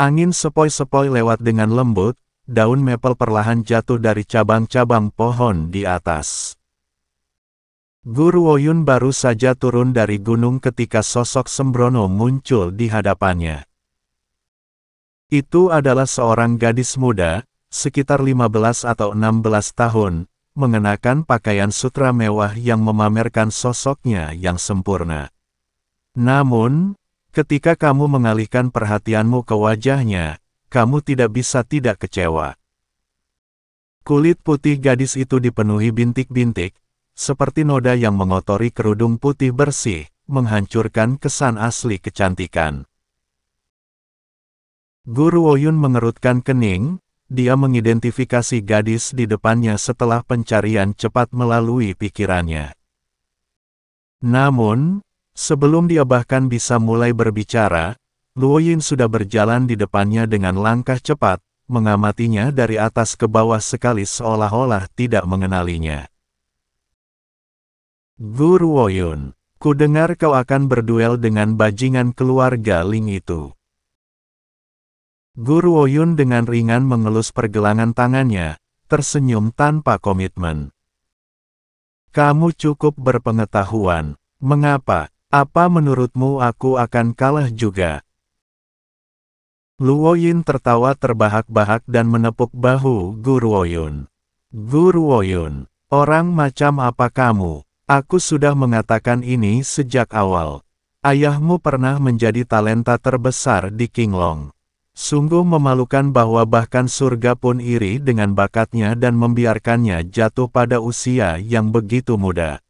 Angin sepoi-sepoi lewat dengan lembut, daun maple perlahan jatuh dari cabang-cabang pohon di atas. Guru Woyun baru saja turun dari gunung ketika sosok Sembrono muncul di hadapannya. Itu adalah seorang gadis muda, sekitar 15 atau 16 tahun, mengenakan pakaian sutra mewah yang memamerkan sosoknya yang sempurna. Namun, Ketika kamu mengalihkan perhatianmu ke wajahnya, kamu tidak bisa tidak kecewa. Kulit putih gadis itu dipenuhi bintik-bintik, seperti noda yang mengotori kerudung putih bersih, menghancurkan kesan asli kecantikan. Guru Woyun mengerutkan kening, dia mengidentifikasi gadis di depannya setelah pencarian cepat melalui pikirannya. Namun, Sebelum dia bahkan bisa mulai berbicara, Luo Yin sudah berjalan di depannya dengan langkah cepat, mengamatinya dari atas ke bawah sekali seolah-olah tidak mengenalinya. Guru Woyun, ku dengar kau akan berduel dengan bajingan keluarga Ling itu. Guru Woyun dengan ringan mengelus pergelangan tangannya, tersenyum tanpa komitmen. Kamu cukup berpengetahuan. Mengapa apa menurutmu aku akan kalah juga? Luo Yin tertawa terbahak-bahak dan menepuk bahu Guru Woyun. Guru Woyun, orang macam apa kamu? Aku sudah mengatakan ini sejak awal. Ayahmu pernah menjadi talenta terbesar di Kinglong. Sungguh memalukan bahwa bahkan surga pun iri dengan bakatnya dan membiarkannya jatuh pada usia yang begitu muda.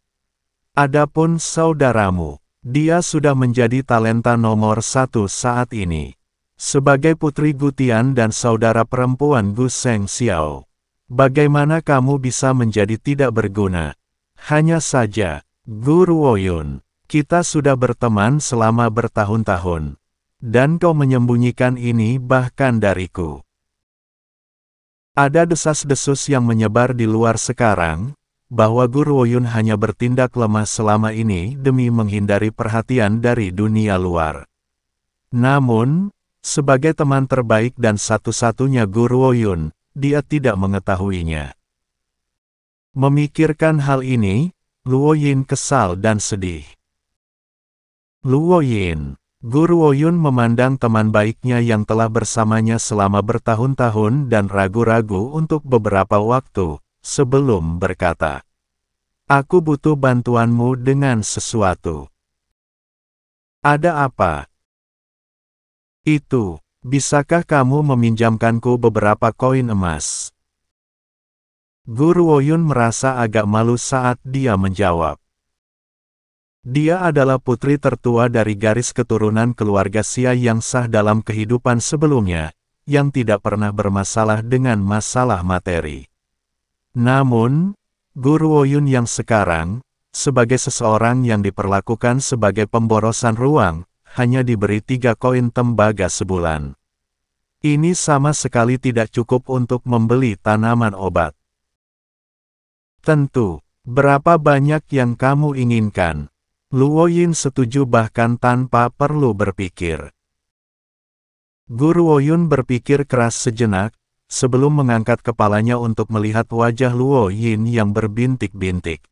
Adapun saudaramu, dia sudah menjadi talenta nomor satu saat ini. Sebagai putri Gutian dan saudara perempuan Gu Seng Xiao, bagaimana kamu bisa menjadi tidak berguna? Hanya saja, Guru Woyun, kita sudah berteman selama bertahun-tahun. Dan kau menyembunyikan ini bahkan dariku. Ada desas-desus yang menyebar di luar sekarang, bahwa Guru Woyun hanya bertindak lemah selama ini demi menghindari perhatian dari dunia luar. Namun, sebagai teman terbaik dan satu-satunya Guru Woyun, dia tidak mengetahuinya. Memikirkan hal ini, Luo Yin kesal dan sedih. Luo Yin, Guru Woyun memandang teman baiknya yang telah bersamanya selama bertahun-tahun dan ragu-ragu untuk beberapa waktu, sebelum berkata, Aku butuh bantuanmu dengan sesuatu. Ada apa? Itu, bisakah kamu meminjamkanku beberapa koin emas? Guru Woyun merasa agak malu saat dia menjawab. Dia adalah putri tertua dari garis keturunan keluarga Sia yang sah dalam kehidupan sebelumnya, yang tidak pernah bermasalah dengan masalah materi. Namun, Guru Woyun yang sekarang, sebagai seseorang yang diperlakukan sebagai pemborosan ruang, hanya diberi tiga koin tembaga sebulan. Ini sama sekali tidak cukup untuk membeli tanaman obat. Tentu, berapa banyak yang kamu inginkan? Luo setuju bahkan tanpa perlu berpikir. Guru Woyun berpikir keras sejenak, sebelum mengangkat kepalanya untuk melihat wajah Luo Yin yang berbintik-bintik.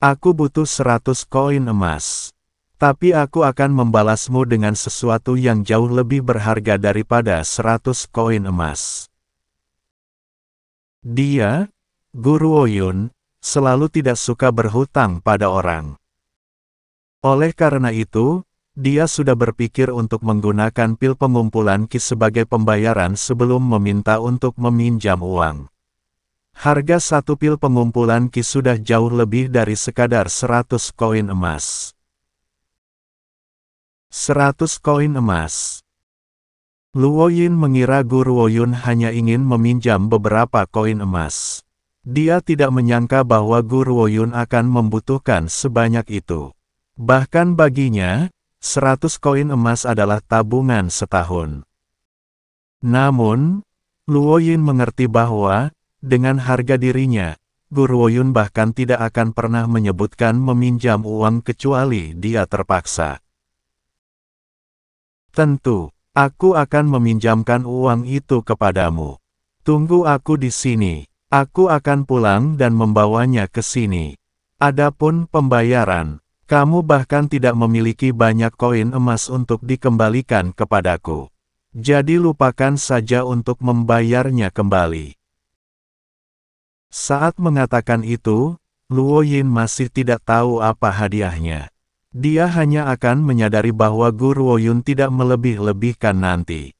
Aku butuh seratus koin emas. Tapi aku akan membalasmu dengan sesuatu yang jauh lebih berharga daripada seratus koin emas. Dia, Guru Oyun, selalu tidak suka berhutang pada orang. Oleh karena itu, dia sudah berpikir untuk menggunakan pil pengumpulan KIS sebagai pembayaran sebelum meminta untuk meminjam uang. Harga satu pil pengumpulan KIS sudah jauh lebih dari sekadar 100 koin emas. 100 koin emas. Luo Yin mengira Guru Woyun hanya ingin meminjam beberapa koin emas. Dia tidak menyangka bahwa Guru Woyun akan membutuhkan sebanyak itu. Bahkan baginya, 100 koin emas adalah tabungan setahun. Namun, Luo Yin mengerti bahwa, dengan harga dirinya, Guru Yun bahkan tidak akan pernah menyebutkan meminjam uang kecuali dia terpaksa. Tentu, aku akan meminjamkan uang itu kepadamu. Tunggu aku di sini, aku akan pulang dan membawanya ke sini. Adapun pembayaran, kamu bahkan tidak memiliki banyak koin emas untuk dikembalikan kepadaku. Jadi lupakan saja untuk membayarnya kembali. Saat mengatakan itu, Luo Yin masih tidak tahu apa hadiahnya. Dia hanya akan menyadari bahwa Guru Woyun tidak melebih-lebihkan nanti.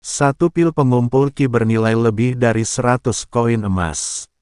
Satu pil pengumpul ki bernilai lebih dari 100 koin emas.